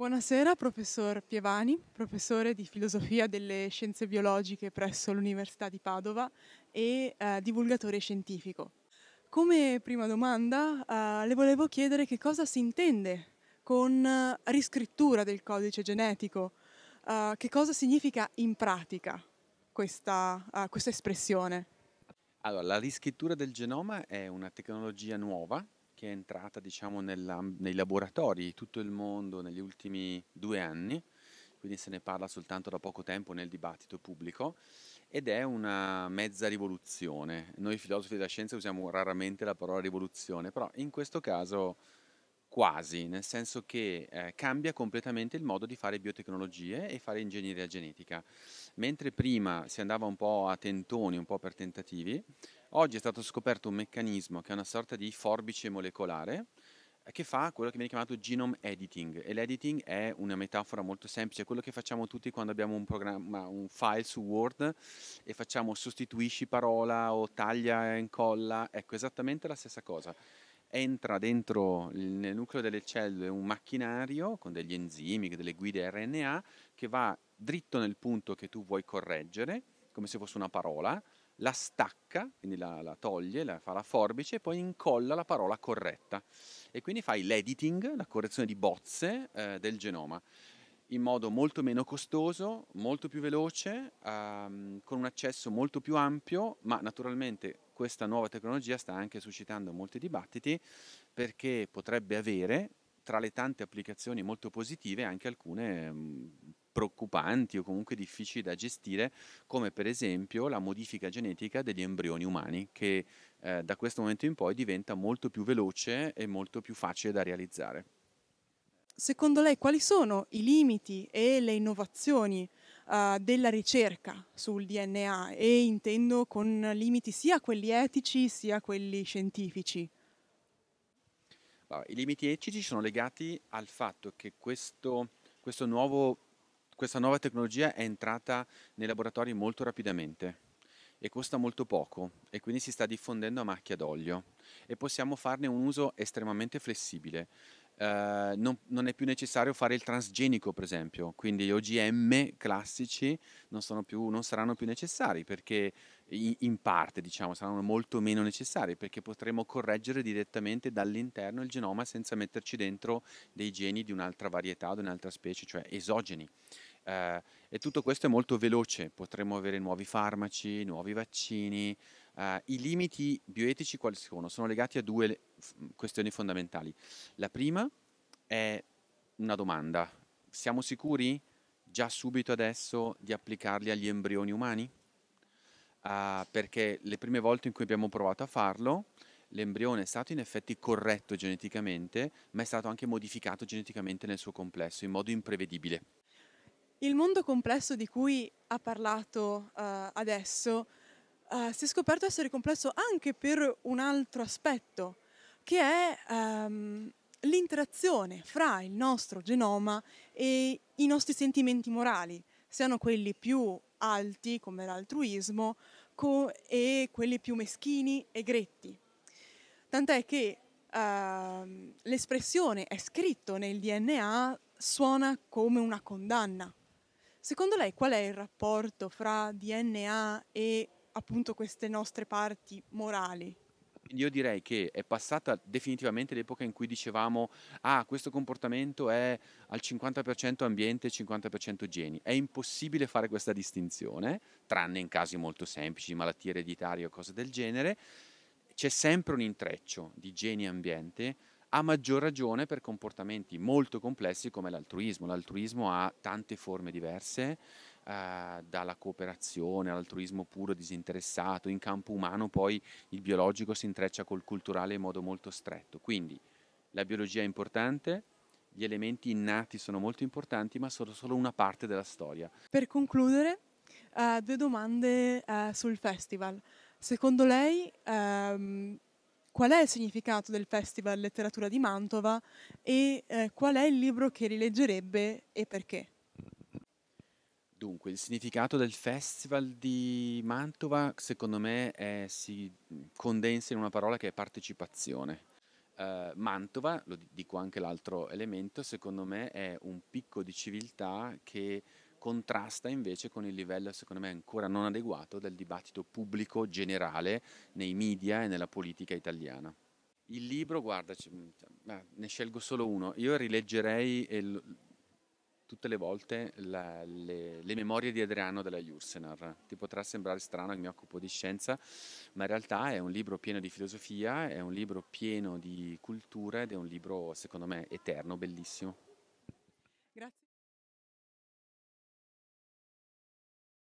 Buonasera, professor Pievani, professore di filosofia delle scienze biologiche presso l'Università di Padova e eh, divulgatore scientifico. Come prima domanda eh, le volevo chiedere che cosa si intende con eh, riscrittura del codice genetico, eh, che cosa significa in pratica questa, eh, questa espressione. Allora, la riscrittura del genoma è una tecnologia nuova che è entrata diciamo, nella, nei laboratori di tutto il mondo negli ultimi due anni, quindi se ne parla soltanto da poco tempo nel dibattito pubblico, ed è una mezza rivoluzione. Noi filosofi della scienza usiamo raramente la parola rivoluzione, però in questo caso Quasi, nel senso che eh, cambia completamente il modo di fare biotecnologie e fare ingegneria genetica. Mentre prima si andava un po' a tentoni, un po' per tentativi, oggi è stato scoperto un meccanismo che è una sorta di forbice molecolare eh, che fa quello che viene chiamato genome editing e l'editing è una metafora molto semplice, quello che facciamo tutti quando abbiamo un programma, un file su Word e facciamo sostituisci parola o taglia e incolla, ecco esattamente la stessa cosa entra dentro nel nucleo delle cellule un macchinario con degli enzimi, delle guide RNA, che va dritto nel punto che tu vuoi correggere, come se fosse una parola, la stacca, quindi la, la toglie, la, fa la forbice e poi incolla la parola corretta. E quindi fai l'editing, la correzione di bozze eh, del genoma in modo molto meno costoso, molto più veloce, ehm, con un accesso molto più ampio, ma naturalmente questa nuova tecnologia sta anche suscitando molti dibattiti perché potrebbe avere tra le tante applicazioni molto positive anche alcune mm, preoccupanti o comunque difficili da gestire, come per esempio la modifica genetica degli embrioni umani, che eh, da questo momento in poi diventa molto più veloce e molto più facile da realizzare. Secondo lei quali sono i limiti e le innovazioni eh, della ricerca sul DNA e intendo con limiti sia quelli etici sia quelli scientifici. I limiti etici sono legati al fatto che questo, questo nuovo, questa nuova tecnologia è entrata nei laboratori molto rapidamente e costa molto poco e quindi si sta diffondendo a macchia d'olio e possiamo farne un uso estremamente flessibile eh, non, non, è più necessario fare il transgenico, per esempio, quindi gli OGM classici non, più, non saranno più necessari perché in parte diciamo, saranno molto meno necessari perché potremo correggere direttamente dall'interno il genoma senza metterci dentro dei geni di un'altra varietà o di un'altra specie, cioè esogeni. Eh, e tutto questo è molto veloce, potremo avere nuovi farmaci, nuovi vaccini, Uh, I limiti bioetici quali sono? Sono legati a due questioni fondamentali. La prima è una domanda. Siamo sicuri già subito adesso di applicarli agli embrioni umani? Uh, perché le prime volte in cui abbiamo provato a farlo, l'embrione è stato in effetti corretto geneticamente, ma è stato anche modificato geneticamente nel suo complesso, in modo imprevedibile. Il mondo complesso di cui ha parlato uh, adesso uh, si è scoperto essere complesso anche per un altro aspetto, che è um, l'interazione fra il nostro genoma e i nostri sentimenti morali, siano quelli più alti come l'altruismo co- e quelli più meschini e gretti. Tant'è che uh, l'espressione è scritto nel DNA suona come una condanna. Secondo lei qual è il rapporto fra DNA e appunto queste nostre parti morali. Io direi che è passata definitivamente l'epoca in cui dicevamo ah questo comportamento è al 50% ambiente e 50% geni. È impossibile fare questa distinzione, tranne in casi molto semplici, malattie ereditarie o cose del genere. C'è sempre un intreccio di geni e ambiente, a maggior ragione per comportamenti molto complessi come l'altruismo. L'altruismo ha tante forme diverse eh, dalla cooperazione all'altruismo puro, disinteressato, in campo umano poi il biologico si intreccia col culturale in modo molto stretto. Quindi la biologia è importante, gli elementi innati sono molto importanti, ma sono solo una parte della storia. Per concludere, eh, due domande eh, sul festival. Secondo lei, ehm, qual è il significato del Festival Letteratura di Mantova e eh, qual è il libro che rileggerebbe e perché? Dunque, il significato del Festival di Mantova, secondo me, è, si mhmm, condensa in una parola che è partecipazione. Uh, Mantova, lo dico anche l'altro elemento, secondo me è un picco di civiltà che contrasta invece con il livello, secondo me, ancora non adeguato del dibattito pubblico generale nei media e nella politica italiana. Il libro, guarda, mhmm, cioè, ne scelgo solo uno, io rileggerei... Il, tutte le volte la, le, le, memorie di Adriano della Jursenar. Ti potrà sembrare strano che mi occupo di scienza, ma in realtà è un libro pieno di filosofia, è un libro pieno di cultura ed è un libro, secondo me, eterno, bellissimo. Grazie.